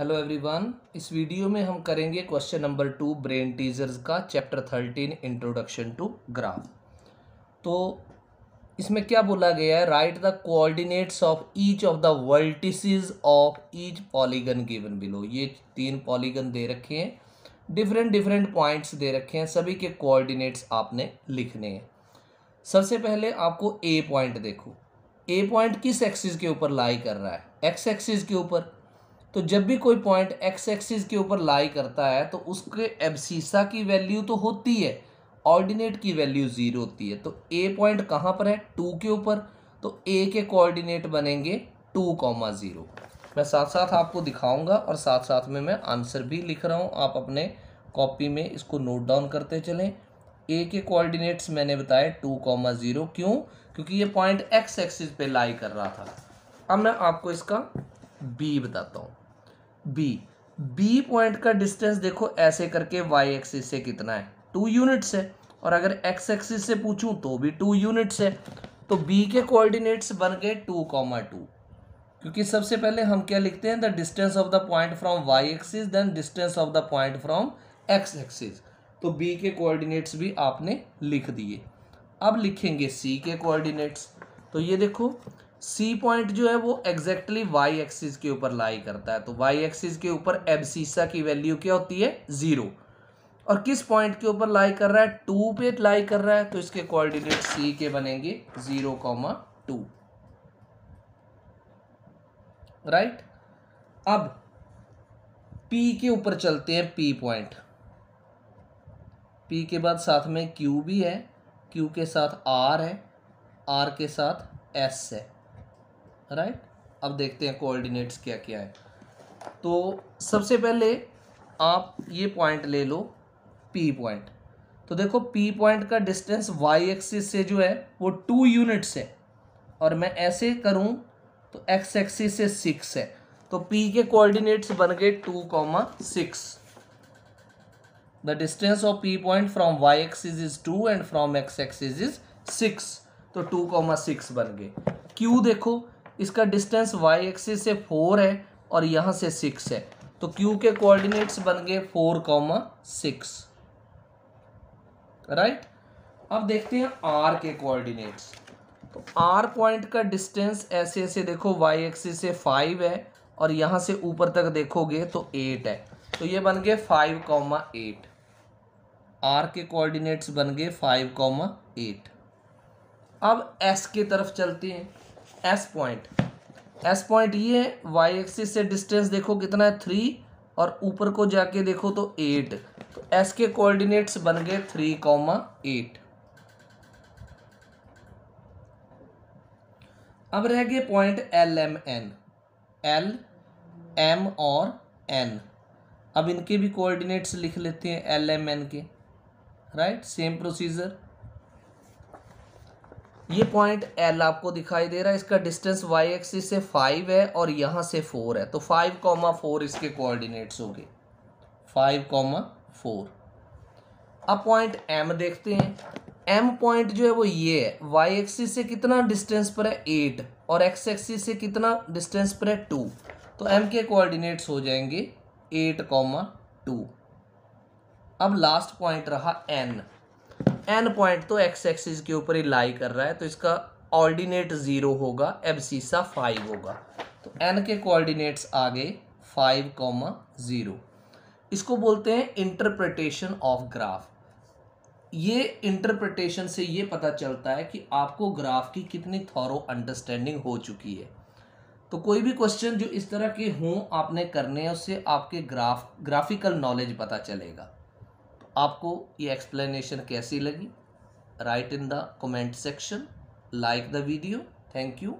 hello everyone इस video में हम करेंगे question number two brain teasers का chapter thirteen introduction to graph तो इसमें क्या बोला गया है write the coordinates of each of the vertices of each polygon given below ये तीन पॉलीगन दे रखे हैं डिफरेंट डिफरेंट पॉइंट्स दे रखे हैं सभी के कोऑर्डिनेट्स आपने लिखने हैं सबसे पहले आपको ए पॉइंट देखो ए पॉइंट किस एक्सिस के ऊपर लाई कर रहा है एक्स एक्सिस के ऊपर तो जब भी कोई पॉइंट एक्स एक्सिस के ऊपर लाई करता है तो उसके एबसीसा की वैल्यू तो होती है ऑर्डिनेट की वैल्यू ज़ीरो होती है तो ए पॉइंट कहाँ पर है टू के ऊपर तो ए के कोऑर्डिनेट बनेंगे टू कॉमा ज़ीरो मैं साथ साथ आपको दिखाऊंगा और साथ साथ में मैं आंसर भी लिख रहा हूँ आप अपने कॉपी में इसको नोट डाउन करते चलें ए के कोऑर्डिनेट्स मैंने बताए टू कॉमा ज़ीरो क्यों क्योंकि ये पॉइंट एक्स एक्सिस पे लाई कर रहा था अब मैं आपको इसका बी बताता हूँ बी बी पॉइंट का डिस्टेंस देखो ऐसे करके वाई एक्सिस से कितना है टू यूनिट्स है और अगर एक्स एक्सिस से पूछूं तो भी टू यूनिट्स है तो बी के कोऑर्डिनेट्स बन गए टू कॉमा टू क्योंकि सबसे पहले हम क्या लिखते हैं the distance of the point from Y axis then distance of the point from X axis तो बी के कोऑर्डिनेट्स भी आपने लिख दिए अब लिखेंगे सी के कोऑर्डिनेट्स तो ये देखो सी पॉइंट जो है वो एग्जैक्टली वाई एक्सिस के ऊपर लाई करता है तो वाई एक्सिस के ऊपर एबसीसा की वैल्यू क्या होती है ज़ीरो और किस पॉइंट के ऊपर लाई कर रहा है टू पे लाई कर रहा है तो इसके कोऑर्डिनेट सी के बनेंगे ज़ीरो कॉमा टू राइट अब पी के ऊपर चलते हैं पी पॉइंट पी के बाद साथ में क्यू भी है क्यू के साथ आर है आर के साथ एस है राइट अब देखते हैं कोऑर्डिनेट्स क्या क्या है तो सबसे पहले आप ये पॉइंट ले लो पी पॉइंट तो देखो पी पॉइंट का डिस्टेंस वाई एक्सिस से जो है वो टू यूनिट्स है और मैं ऐसे करूं तो एक्स एक्सिस से सिक्स है तो पी के कोऑर्डिनेट्स बन गए two comma six the distance of P point from Y axis is two and from X axis is six तो टू कॉमा सिक्स बन गए क्यू देखो इसका डिस्टेंस वाई एक्सिस से फोर है और यहाँ से सिक्स है तो क्यू के कोऑर्डिनेट्स बन गए फोर कॉमा सिक्स राइट अब देखते हैं आर के कोऑर्डिनेट्स तो आर पॉइंट का डिस्टेंस ऐसे ऐसे देखो वाई एक्सिस से फाइव है और यहाँ से ऊपर तक देखोगे तो एट है तो ये बन गए फाइव कॉमा एट आर के कोऑर्डिनेट्स बन गए फाइव कॉमा एट अब एस की तरफ चलते हैं एस पॉइंट एस पॉइंट ये है वाई एक्सिस से डिस्टेंस देखो कितना है थ्री और ऊपर को जाके देखो तो एट तो एस के कोऑर्डिनेट्स बन गए थ्री कॉमा एट अब रह गए point L M N L M और एन अब इनके भी कोऑर्डिनेट्स लिख लेते हैं एल एम एन के राइट सेम प्रोसीजर ये पॉइंट एल आपको दिखाई दे रहा है इसका डिस्टेंस वाई एक्सिस से फाइव है और यहाँ से फोर है तो फाइव कॉमा फोर इसके कोऑर्डिनेट्स हो गए फाइव कॉमा फोर अब पॉइंट एम देखते हैं एम पॉइंट जो है वो ये है वाई एक्सिस से कितना डिस्टेंस पर है एट और एक्स एक्सिस से कितना डिस्टेंस पर है टू तो एम के कोऑर्डिनेट्स हो जाएंगे एट कॉमा टू अब लास्ट पॉइंट रहा एन एन पॉइंट तो एक्स एक्सिस के ऊपर ही लाई कर रहा है तो इसका ऑर्डिनेट ज़ीरो होगा एबसीसा फाइव होगा तो एन के कोऑर्डिनेट्स आगे फाइव कॉमा ज़ीरो इसको बोलते हैं इंटरप्रटेशन ऑफ ग्राफ ये इंटरप्रटेशन से ये पता चलता है कि आपको ग्राफ की कितनी थॉरो अंडरस्टैंडिंग हो चुकी है तो कोई भी क्वेश्चन जो इस तरह के हों आपने करने हैं उससे आपके ग्राफ ग्राफिकल नॉलेज पता चलेगा आपको ये एक्सप्लेनेशन कैसी लगी write in the comment section like the video thank you